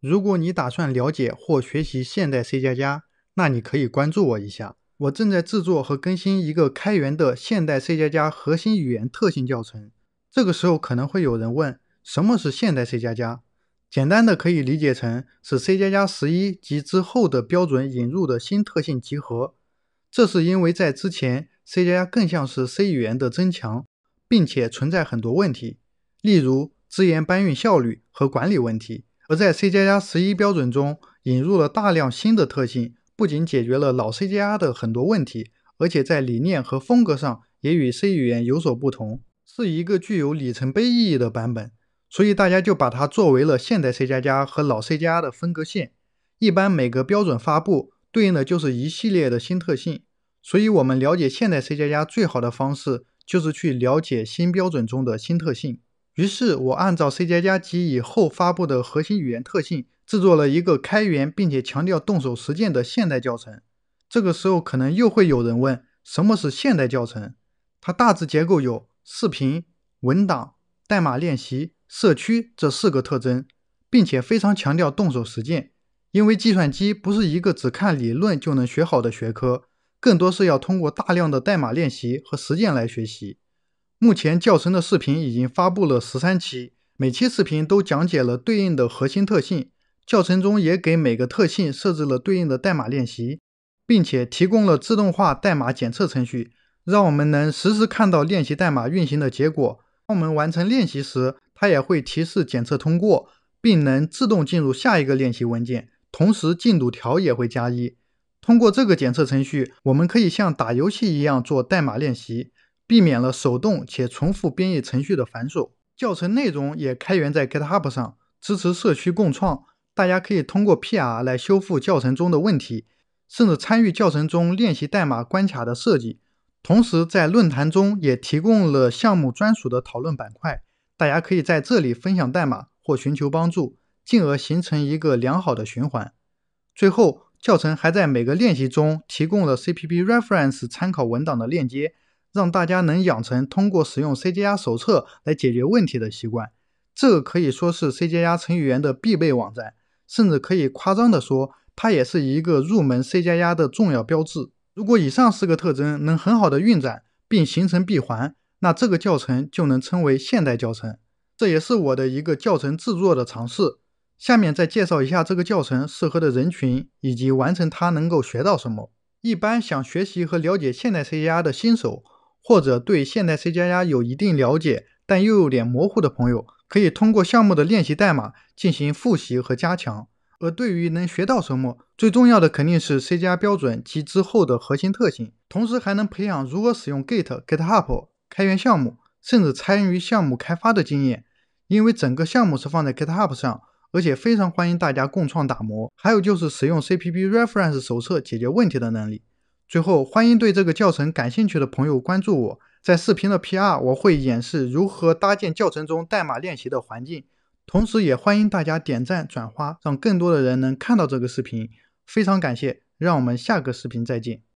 如果你打算了解或学习现代 C++，那你可以关注我一下。我正在制作和更新一个开源的现代 C++ 核心语言特性教程。这个时候可能会有人问：什么是现代 C++？简单的可以理解成是 C++11 及之后的标准引入的新特性集合。这是因为在之前 C++ 更像是 C 语言的增强，并且存在很多问题，例如资源搬运效率和管理问题。而在 C 加加十一标准中引入了大量新的特性，不仅解决了老 C 加加的很多问题，而且在理念和风格上也与 C 语言有所不同，是一个具有里程碑意义的版本。所以大家就把它作为了现代 C 加加和老 C 加加的分隔线。一般每个标准发布对应的就是一系列的新特性，所以我们了解现代 C 加加最好的方式就是去了解新标准中的新特性。于是我按照 C 加加及以后发布的核心语言特性，制作了一个开源并且强调动手实践的现代教程。这个时候可能又会有人问，什么是现代教程？它大致结构有视频、文档、代码练习、社区这四个特征，并且非常强调动手实践。因为计算机不是一个只看理论就能学好的学科，更多是要通过大量的代码练习和实践来学习。目前教程的视频已经发布了十三期，每期视频都讲解了对应的核心特性。教程中也给每个特性设置了对应的代码练习，并且提供了自动化代码检测程序，让我们能实时看到练习代码运行的结果。当我们完成练习时，它也会提示检测通过，并能自动进入下一个练习文件，同时进度条也会加一。通过这个检测程序，我们可以像打游戏一样做代码练习。避免了手动且重复编译程序的繁琐，教程内容也开源在 GitHub 上，支持社区共创。大家可以通过 PR 来修复教程中的问题，甚至参与教程中练习代码关卡的设计。同时，在论坛中也提供了项目专属的讨论板块，大家可以在这里分享代码或寻求帮助，进而形成一个良好的循环。最后，教程还在每个练习中提供了 CPP Reference 参考文档的链接。让大家能养成通过使用 C# 手册来解决问题的习惯，这个可以说是 C# 程序员的必备网站，甚至可以夸张的说，它也是一个入门 C# 的重要标志。如果以上四个特征能很好的运转并形成闭环，那这个教程就能称为现代教程。这也是我的一个教程制作的尝试。下面再介绍一下这个教程适合的人群以及完成它能够学到什么。一般想学习和了解现代 C# 的新手。或者对现代 C++ 有一定了解，但又有点模糊的朋友，可以通过项目的练习代码进行复习和加强。而对于能学到什么，最重要的肯定是 C++ 标准及之后的核心特性，同时还能培养如何使用 Git、GitHub 开源项目，甚至参与项目开发的经验。因为整个项目是放在 GitHub 上，而且非常欢迎大家共创打磨。还有就是使用 CPP Reference 手册解决问题的能力。最后，欢迎对这个教程感兴趣的朋友关注我。在视频的 PR，我会演示如何搭建教程中代码练习的环境。同时，也欢迎大家点赞转发，让更多的人能看到这个视频。非常感谢，让我们下个视频再见。